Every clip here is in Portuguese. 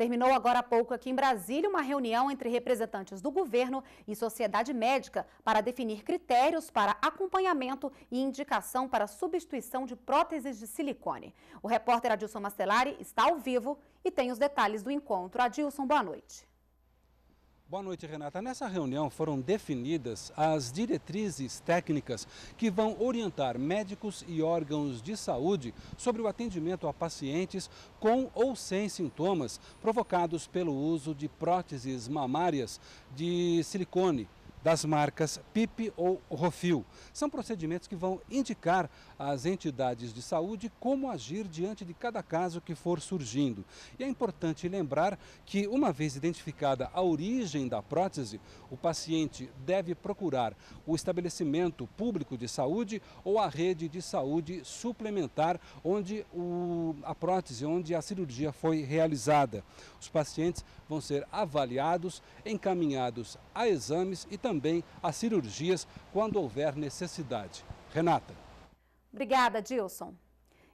Terminou agora há pouco aqui em Brasília uma reunião entre representantes do governo e sociedade médica para definir critérios para acompanhamento e indicação para substituição de próteses de silicone. O repórter Adilson Mastelari está ao vivo e tem os detalhes do encontro. Adilson, boa noite. Boa noite, Renata. Nessa reunião foram definidas as diretrizes técnicas que vão orientar médicos e órgãos de saúde sobre o atendimento a pacientes com ou sem sintomas provocados pelo uso de próteses mamárias de silicone das marcas PIP ou ROFIL. São procedimentos que vão indicar às entidades de saúde como agir diante de cada caso que for surgindo. E é importante lembrar que, uma vez identificada a origem da prótese, o paciente deve procurar o estabelecimento público de saúde ou a rede de saúde suplementar onde o, a prótese, onde a cirurgia foi realizada. Os pacientes vão ser avaliados, encaminhados a exames e também também a cirurgias quando houver necessidade. Renata. Obrigada, Dilson.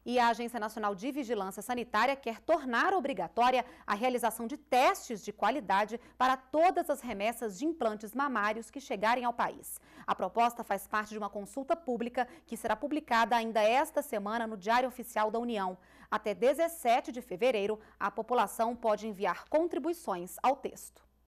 E a Agência Nacional de Vigilância Sanitária quer tornar obrigatória a realização de testes de qualidade para todas as remessas de implantes mamários que chegarem ao país. A proposta faz parte de uma consulta pública que será publicada ainda esta semana no Diário Oficial da União. Até 17 de fevereiro, a população pode enviar contribuições ao texto.